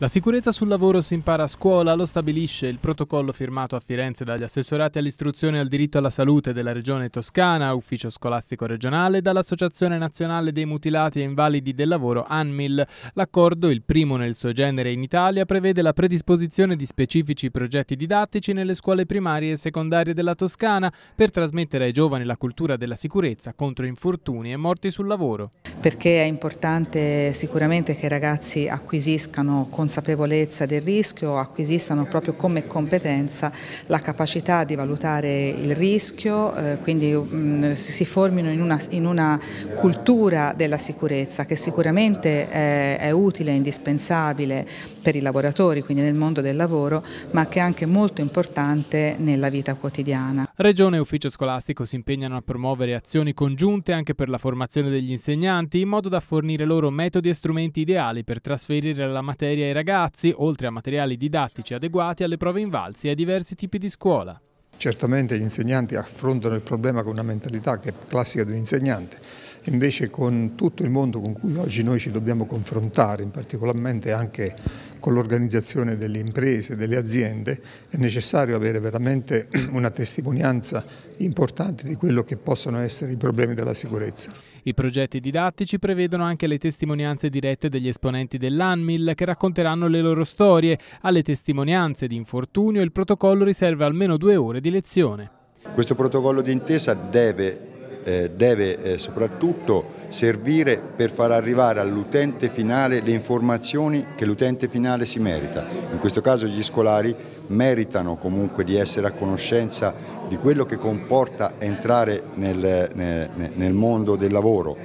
La sicurezza sul lavoro si impara a scuola, lo stabilisce il protocollo firmato a Firenze dagli assessorati all'istruzione e al diritto alla salute della Regione Toscana, Ufficio Scolastico Regionale, e dall'Associazione Nazionale dei Mutilati e Invalidi del Lavoro ANMIL. L'accordo, il primo nel suo genere in Italia, prevede la predisposizione di specifici progetti didattici nelle scuole primarie e secondarie della Toscana per trasmettere ai giovani la cultura della sicurezza contro infortuni e morti sul lavoro perché è importante sicuramente che i ragazzi acquisiscano consapevolezza del rischio, acquisiscano proprio come competenza la capacità di valutare il rischio, eh, quindi mh, mm, si formino in una, in una, cultura della sicurezza che sicuramente è, è utile e indispensabile per i lavoratori, quindi nel mondo del lavoro, ma che è anche molto importante nella vita quotidiana. Regione e Ufficio Scolastico si impegnano a promuovere azioni congiunte anche per la formazione degli insegnanti, in modo da fornire loro metodi e strumenti ideali per trasferire la materia ai ragazzi, oltre a materiali didattici adeguati alle prove invalsi e ai diversi tipi di scuola. Certamente gli insegnanti affrontano il problema con una mentalità che è classica di un insegnante invece con tutto il mondo con cui oggi noi ci dobbiamo confrontare, in particolarmente anche con l'organizzazione delle imprese, delle aziende, è necessario avere veramente una testimonianza importante di quello che possono essere i problemi della sicurezza. I progetti didattici prevedono anche le testimonianze dirette degli esponenti dell'ANMIL che racconteranno le loro storie. Alle testimonianze di infortunio il protocollo riserva almeno due ore di lezione. Questo protocollo d'intesa deve eh, deve eh, soprattutto servire per far arrivare all'utente finale le informazioni che l'utente finale si merita. In questo caso gli scolari meritano comunque di essere a conoscenza di quello che comporta entrare nel, eh, nel mondo del lavoro.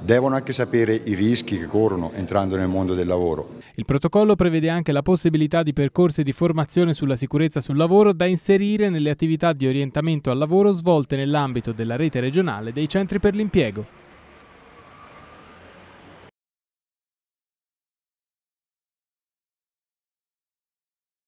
Devono anche sapere i rischi che corrono entrando nel mondo del lavoro il protocollo prevede anche la possibilità di percorsi di formazione sulla sicurezza sul lavoro da inserire nelle attività di orientamento al lavoro svolte nell'ambito della rete regionale dei centri per l'impiego.